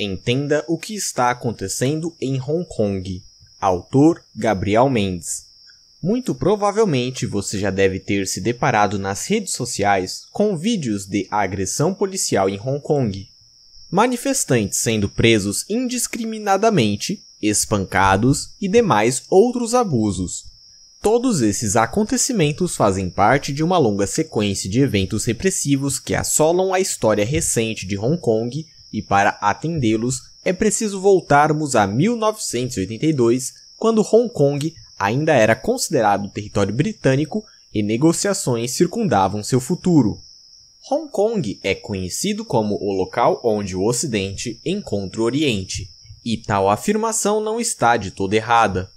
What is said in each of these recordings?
Entenda o que está acontecendo em Hong Kong. Autor Gabriel Mendes. Muito provavelmente você já deve ter se deparado nas redes sociais com vídeos de agressão policial em Hong Kong. Manifestantes sendo presos indiscriminadamente, espancados e demais outros abusos. Todos esses acontecimentos fazem parte de uma longa sequência de eventos repressivos que assolam a história recente de Hong Kong e para atendê-los é preciso voltarmos a 1982, quando Hong Kong ainda era considerado território britânico e negociações circundavam seu futuro. Hong Kong é conhecido como o local onde o Ocidente encontra o Oriente, e tal afirmação não está de todo errada.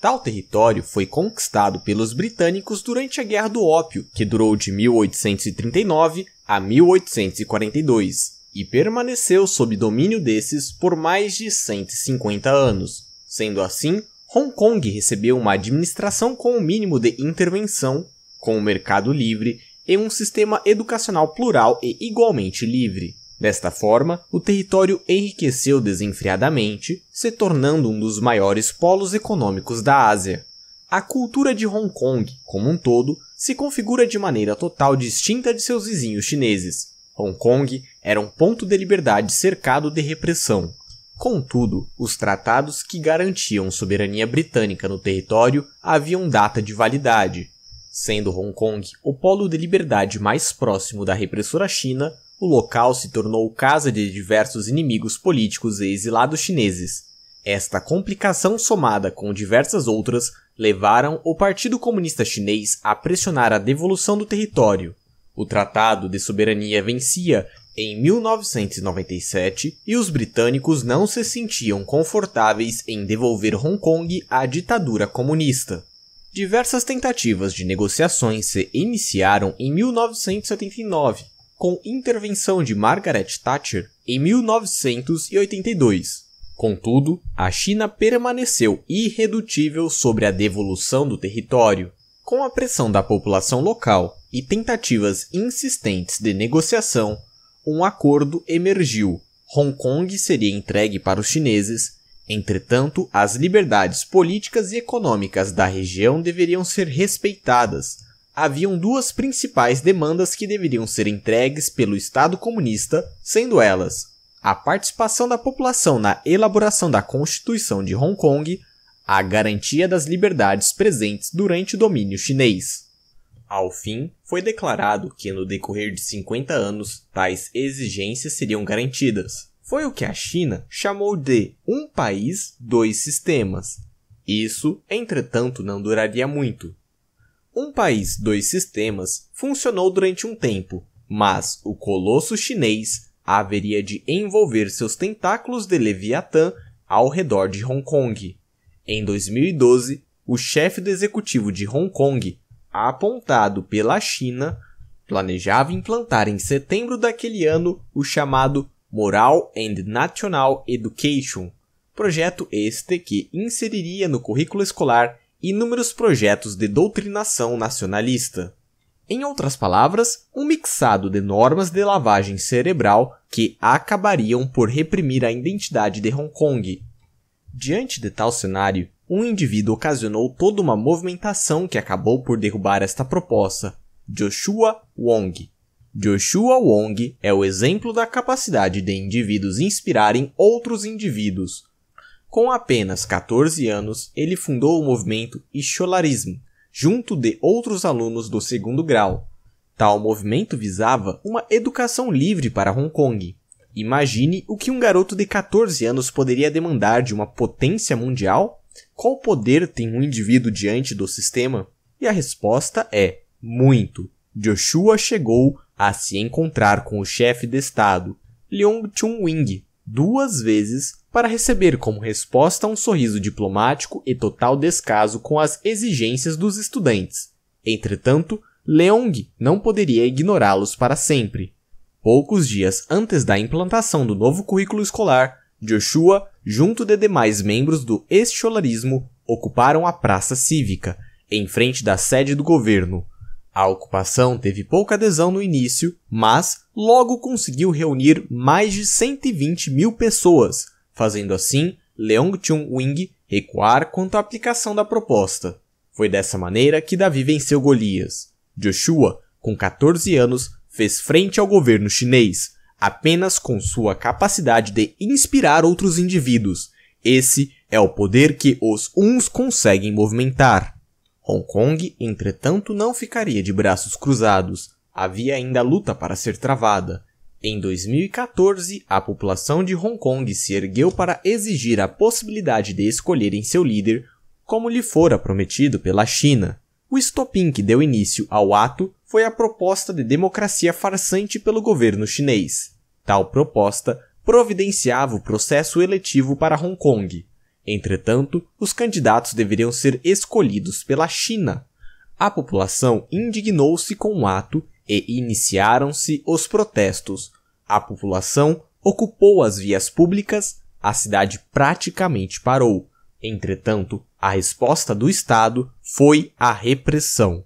Tal território foi conquistado pelos britânicos durante a Guerra do Ópio, que durou de 1839 a 1842 e permaneceu sob domínio desses por mais de 150 anos. Sendo assim, Hong Kong recebeu uma administração com o um mínimo de intervenção, com o um mercado livre e um sistema educacional plural e igualmente livre. Desta forma, o território enriqueceu desenfreadamente, se tornando um dos maiores polos econômicos da Ásia. A cultura de Hong Kong, como um todo, se configura de maneira total distinta de seus vizinhos chineses, Hong Kong era um ponto de liberdade cercado de repressão. Contudo, os tratados que garantiam soberania britânica no território haviam data de validade. Sendo Hong Kong o polo de liberdade mais próximo da repressora China, o local se tornou casa de diversos inimigos políticos e exilados chineses. Esta complicação somada com diversas outras levaram o Partido Comunista Chinês a pressionar a devolução do território, o Tratado de Soberania vencia em 1997 e os britânicos não se sentiam confortáveis em devolver Hong Kong à ditadura comunista. Diversas tentativas de negociações se iniciaram em 1979, com intervenção de Margaret Thatcher em 1982. Contudo, a China permaneceu irredutível sobre a devolução do território. Com a pressão da população local e tentativas insistentes de negociação, um acordo emergiu. Hong Kong seria entregue para os chineses, entretanto, as liberdades políticas e econômicas da região deveriam ser respeitadas. Haviam duas principais demandas que deveriam ser entregues pelo Estado comunista, sendo elas a participação da população na elaboração da Constituição de Hong Kong, a garantia das liberdades presentes durante o domínio chinês. Ao fim, foi declarado que no decorrer de 50 anos, tais exigências seriam garantidas. Foi o que a China chamou de um país, dois sistemas. Isso, entretanto, não duraria muito. Um país, dois sistemas funcionou durante um tempo, mas o colosso chinês haveria de envolver seus tentáculos de Leviatã ao redor de Hong Kong. Em 2012, o chefe do executivo de Hong Kong apontado pela China, planejava implantar em setembro daquele ano o chamado Moral and National Education, projeto este que inseriria no currículo escolar inúmeros projetos de doutrinação nacionalista. Em outras palavras, um mixado de normas de lavagem cerebral que acabariam por reprimir a identidade de Hong Kong. Diante de tal cenário, um indivíduo ocasionou toda uma movimentação que acabou por derrubar esta proposta, Joshua Wong. Joshua Wong é o exemplo da capacidade de indivíduos inspirarem outros indivíduos. Com apenas 14 anos, ele fundou o movimento Scholarismo, junto de outros alunos do segundo grau. Tal movimento visava uma educação livre para Hong Kong. Imagine o que um garoto de 14 anos poderia demandar de uma potência mundial qual poder tem um indivíduo diante do sistema? E a resposta é muito. Joshua chegou a se encontrar com o chefe de estado, Leong Chun-wing, duas vezes para receber como resposta um sorriso diplomático e total descaso com as exigências dos estudantes. Entretanto, Leong não poderia ignorá-los para sempre. Poucos dias antes da implantação do novo currículo escolar, Joshua, junto de demais membros do escolarismo, ocuparam a praça cívica, em frente da sede do governo. A ocupação teve pouca adesão no início, mas logo conseguiu reunir mais de 120 mil pessoas, fazendo assim Leong Chun-wing recuar quanto à aplicação da proposta. Foi dessa maneira que Davi venceu Golias. Joshua, com 14 anos, fez frente ao governo chinês, apenas com sua capacidade de inspirar outros indivíduos. Esse é o poder que os uns conseguem movimentar. Hong Kong, entretanto, não ficaria de braços cruzados. Havia ainda luta para ser travada. Em 2014, a população de Hong Kong se ergueu para exigir a possibilidade de escolherem seu líder, como lhe fora prometido pela China. O estopim que deu início ao ato foi a proposta de democracia farsante pelo governo chinês. Tal proposta providenciava o processo eletivo para Hong Kong. Entretanto, os candidatos deveriam ser escolhidos pela China. A população indignou-se com o ato e iniciaram-se os protestos. A população ocupou as vias públicas, a cidade praticamente parou. Entretanto, a resposta do Estado foi a repressão.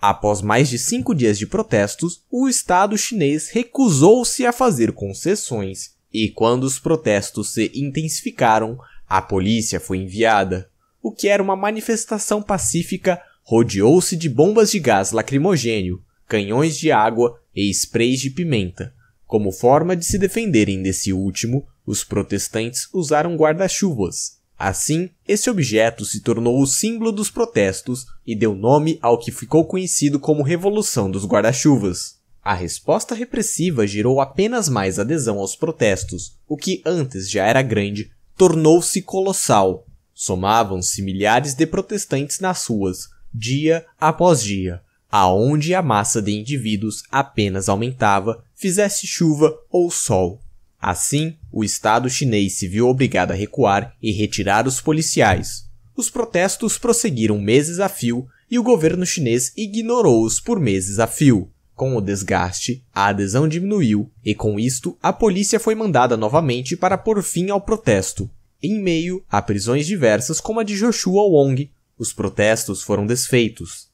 Após mais de cinco dias de protestos, o Estado chinês recusou-se a fazer concessões, e quando os protestos se intensificaram, a polícia foi enviada. O que era uma manifestação pacífica rodeou-se de bombas de gás lacrimogênio, canhões de água e sprays de pimenta. Como forma de se defenderem desse último, os protestantes usaram guarda-chuvas Assim, esse objeto se tornou o símbolo dos protestos e deu nome ao que ficou conhecido como Revolução dos Guarda-Chuvas. A resposta repressiva gerou apenas mais adesão aos protestos, o que antes já era grande, tornou-se colossal. Somavam-se milhares de protestantes nas ruas, dia após dia, aonde a massa de indivíduos apenas aumentava, fizesse chuva ou sol. Assim, o Estado chinês se viu obrigado a recuar e retirar os policiais. Os protestos prosseguiram meses a fio e o governo chinês ignorou-os por meses a fio. Com o desgaste, a adesão diminuiu e, com isto, a polícia foi mandada novamente para pôr fim ao protesto. Em meio a prisões diversas, como a de Joshua Wong, os protestos foram desfeitos.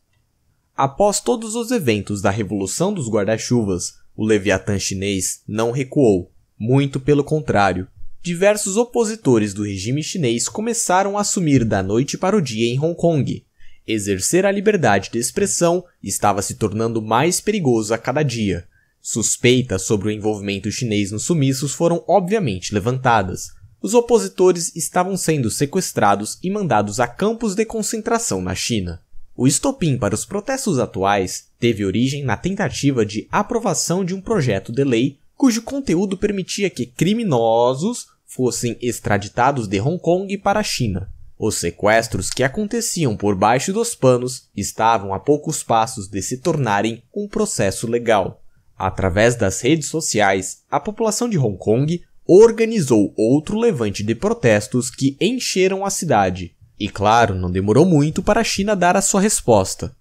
Após todos os eventos da Revolução dos Guarda-Chuvas, o Leviatã chinês não recuou muito pelo contrário. Diversos opositores do regime chinês começaram a assumir da noite para o dia em Hong Kong. Exercer a liberdade de expressão estava se tornando mais perigoso a cada dia. Suspeitas sobre o envolvimento chinês nos sumiços foram obviamente levantadas. Os opositores estavam sendo sequestrados e mandados a campos de concentração na China. O estopim para os protestos atuais teve origem na tentativa de aprovação de um projeto de lei cujo conteúdo permitia que criminosos fossem extraditados de Hong Kong para a China. Os sequestros que aconteciam por baixo dos panos estavam a poucos passos de se tornarem um processo legal. Através das redes sociais, a população de Hong Kong organizou outro levante de protestos que encheram a cidade. E claro, não demorou muito para a China dar a sua resposta.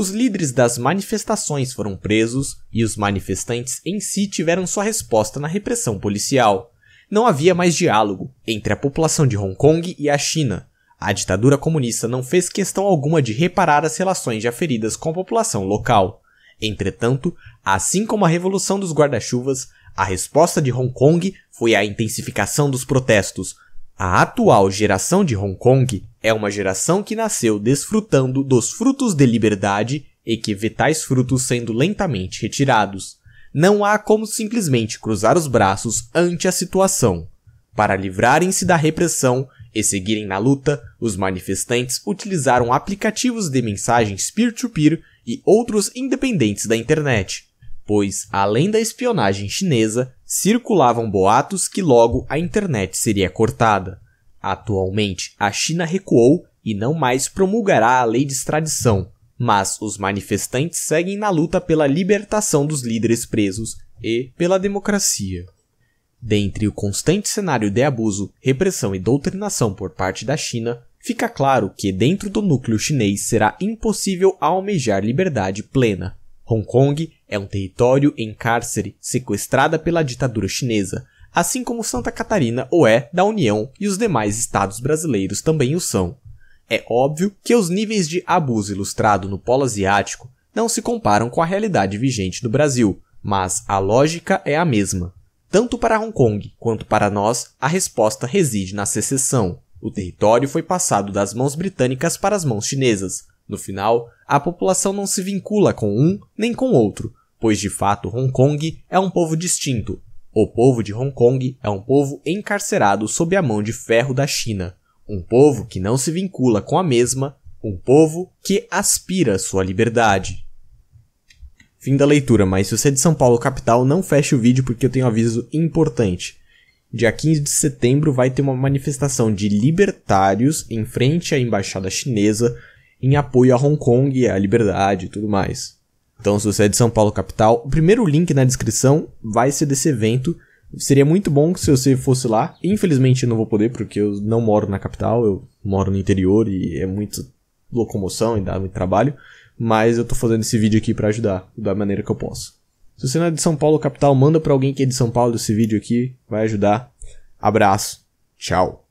Os líderes das manifestações foram presos e os manifestantes em si tiveram sua resposta na repressão policial. Não havia mais diálogo entre a população de Hong Kong e a China. A ditadura comunista não fez questão alguma de reparar as relações já feridas com a população local. Entretanto, assim como a revolução dos guarda-chuvas, a resposta de Hong Kong foi a intensificação dos protestos. A atual geração de Hong Kong é uma geração que nasceu desfrutando dos frutos de liberdade e que vê tais frutos sendo lentamente retirados. Não há como simplesmente cruzar os braços ante a situação. Para livrarem-se da repressão e seguirem na luta, os manifestantes utilizaram aplicativos de mensagens peer-to-peer e outros independentes da internet pois, além da espionagem chinesa, circulavam boatos que logo a internet seria cortada. Atualmente, a China recuou e não mais promulgará a lei de extradição, mas os manifestantes seguem na luta pela libertação dos líderes presos e pela democracia. Dentre o constante cenário de abuso, repressão e doutrinação por parte da China, fica claro que dentro do núcleo chinês será impossível almejar liberdade plena. Hong Kong é um território em cárcere sequestrada pela ditadura chinesa, assim como Santa Catarina o é da União e os demais estados brasileiros também o são. É óbvio que os níveis de abuso ilustrado no polo asiático não se comparam com a realidade vigente do Brasil, mas a lógica é a mesma. Tanto para Hong Kong quanto para nós, a resposta reside na secessão. O território foi passado das mãos britânicas para as mãos chinesas. No final, a população não se vincula com um nem com outro, pois de fato Hong Kong é um povo distinto, o povo de Hong Kong é um povo encarcerado sob a mão de ferro da China, um povo que não se vincula com a mesma, um povo que aspira sua liberdade. Fim da leitura, mas se você é de São Paulo capital, não feche o vídeo porque eu tenho um aviso importante. Dia 15 de setembro vai ter uma manifestação de libertários em frente à embaixada chinesa em apoio a Hong Kong, e à liberdade e tudo mais. Então, se você é de São Paulo capital, o primeiro link na descrição vai ser desse evento. Seria muito bom se você fosse lá. Infelizmente eu não vou poder porque eu não moro na capital, eu moro no interior e é muito locomoção e dá muito trabalho, mas eu tô fazendo esse vídeo aqui para ajudar da maneira que eu posso. Se você não é de São Paulo capital, manda para alguém que é de São Paulo esse vídeo aqui, vai ajudar. Abraço. Tchau.